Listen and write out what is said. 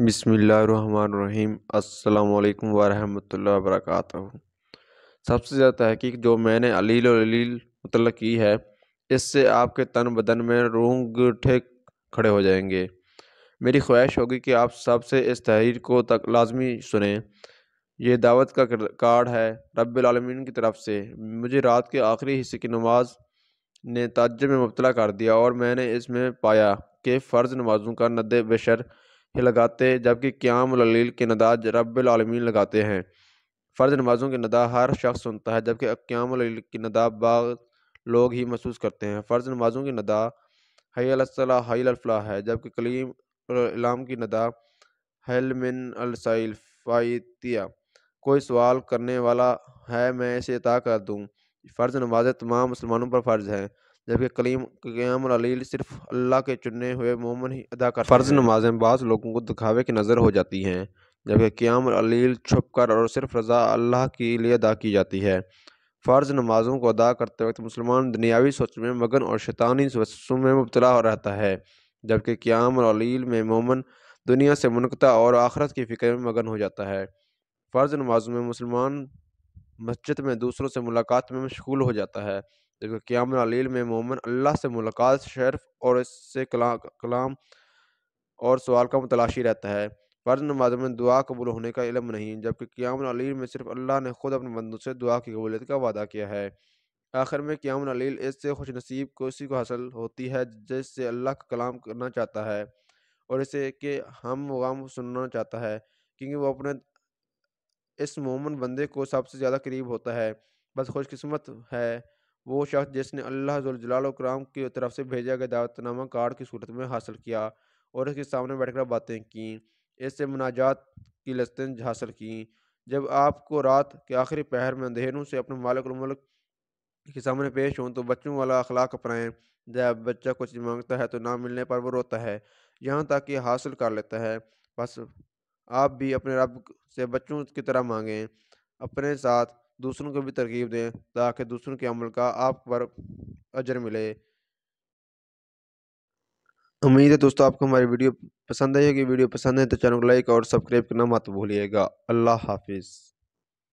बसमीम् अल्लाम वरहमल वर्क सबसे ज़्यादा तहकीक जो मैंने अलील और अलील मुतल की है इससे आपके तन बदन में रोंगटे खड़े हो जाएंगे मेरी ख्वाहिश होगी कि आप सबसे इस तहरीर को तक लाजमी सुने ये दावत का कार्ड है रबालमीन की तरफ से मुझे रात के आखिरी हिस्से की नमाज ने तजब में मुबला कर दिया और मैंने इसमें पाया कि फ़र्ज़ नमाजों का नद बशर लगाते जबकि क्याम ललील के नदा रबालमीन लगाते हैं फ़र्ज नमाजों की नदा हर शख्स सुनता है जबकि क्याम ललील की नदा बाग लोग ही महसूस करते हैं फ़र्ज नमाजों की नदा हयलसला हयलफला है जबकि कलीम इलाम की नदा हेलमिन अलसाइलफाइतिया कोई सवाल करने वाला है मैं इसे अता कर दूँ फ़र्ज़ नमाजें तमाम मुसलमानों पर फ़र्ज़ हैं जबकि कलीम क्याम अलील सिर्फ अल्लाह के चुने हुए मोमन ही अदा कर फ़र्ज़ नमाजें बाज़ लोगों को दिखावे की नज़र हो जाती हैं जबकि क्याम अलील छुप कर और सिर्फ रज़ा अल्लाह के लिए अदा की जाती है फ़र्ज़ नमाज़ों को अदा करते वक्त मुसलमान दुनियावी सोच में मगन और शैतानी सोचों में मुबतला हो रहता है जबकि क्याम अलील में मोमन दुनिया से मुनकता और आखरत की फ़िक्र में मगन हो जाता है फ़र्ज़ नमाजों में मुसलमान मस्जिद में दूसरों से मुलाकात में मशगूल हो जाता है जबकि क्याम अलील में मोमन अल्लाह से मुलाकात शर्फ और इससे कला, कलाम और सवाल का मतलाशी रहता है फ़र्ज नमाजों में दुआ कबूल होने का इलम नहीं जबकि क्याम अलील में सिर्फ अल्लाह ने खुद अपने बंदों से दुआ की कबूलियत का वादा किया है आखिर में क्याम अलील इससे खुश नसीब को इसी को हासिल होती है जिससे अल्लाह का कलाम करना चाहता है और इसे के हम वाम सुनना चाहता है क्योंकि वो अपने इस मोमन बंदे को सबसे ज़्यादा करीब होता है बस खुशकस्मत है वो शख्स जिसने अल्लाह कराम की तरफ से भेजा गया दावतनामा कार्ड की सूरत में हासिल किया और इसके सामने बैठकर बातें की इससे मुनाजात की लस्तें हासिल की जब आपको रात के आखिरी पहर में अंधेरों से अपने मालिक मुल्क के सामने पेश हों तो बच्चों वाला अखलाक अपनाएं जब बच्चा कुछ मांगता है तो ना मिलने पर वो रोता है यहाँ तक कि हासिल कर लेता है बस आप भी अपने रब से बच्चों की तरह मांगें अपने साथ दूसरों को भी तरकीब दें ताकि दूसरों के अमल का आप पर अजर मिले उम्मीद है दोस्तों आपको हमारी वीडियो पसंद आई होगी वीडियो पसंद है तो चैनल को लाइक और सब्सक्राइब करना मत भूलिएगा अल्लाह हाफिज़